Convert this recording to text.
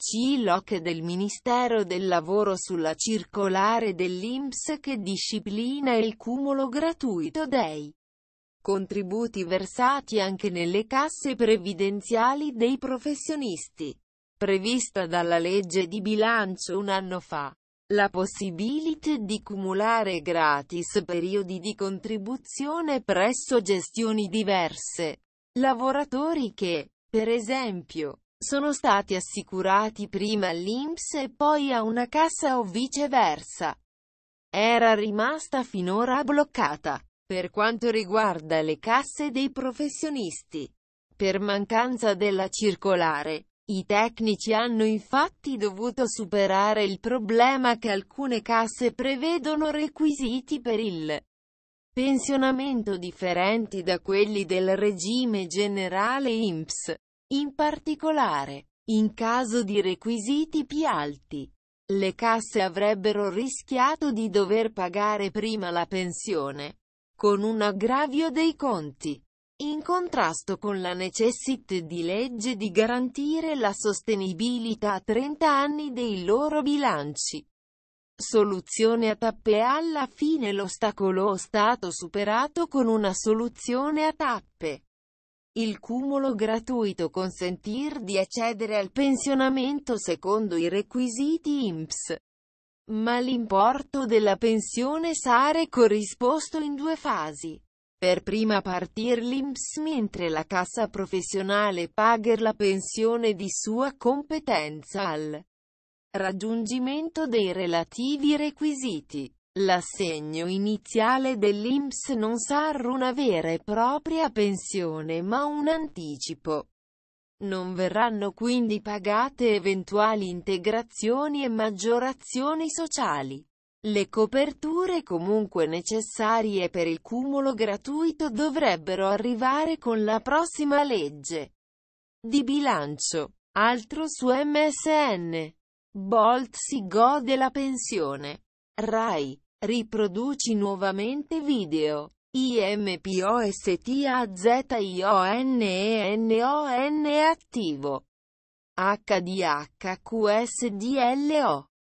C-Loc del Ministero del Lavoro sulla circolare dell'INPS che disciplina il cumulo gratuito dei contributi versati anche nelle casse previdenziali dei professionisti, prevista dalla legge di bilancio un anno fa. La possibilità di cumulare gratis periodi di contribuzione presso gestioni diverse. Lavoratori che, per esempio, sono stati assicurati prima all'Inps e poi a una cassa o viceversa. Era rimasta finora bloccata. Per quanto riguarda le casse dei professionisti, per mancanza della circolare, i tecnici hanno infatti dovuto superare il problema che alcune casse prevedono requisiti per il pensionamento differenti da quelli del regime generale INPS. In particolare, in caso di requisiti più alti, le casse avrebbero rischiato di dover pagare prima la pensione, con un aggravio dei conti, in contrasto con la necessità di legge di garantire la sostenibilità a 30 anni dei loro bilanci. Soluzione a tappe Alla fine l'ostacolo è stato superato con una soluzione a tappe. Il cumulo gratuito consentir di accedere al pensionamento secondo i requisiti IMPS. Ma l'importo della pensione sare corrisposto in due fasi. Per prima partir l'IMPS mentre la cassa professionale paga la pensione di sua competenza al raggiungimento dei relativi requisiti. L'assegno iniziale dell'INPS non sarà una vera e propria pensione ma un anticipo. Non verranno quindi pagate eventuali integrazioni e maggiorazioni sociali. Le coperture comunque necessarie per il cumulo gratuito dovrebbero arrivare con la prossima legge di bilancio. Altro su MSN. Bolt si gode la pensione. RAI Riproduci nuovamente video. IMPOSTAZIONENON attivo. HDHQSDLO.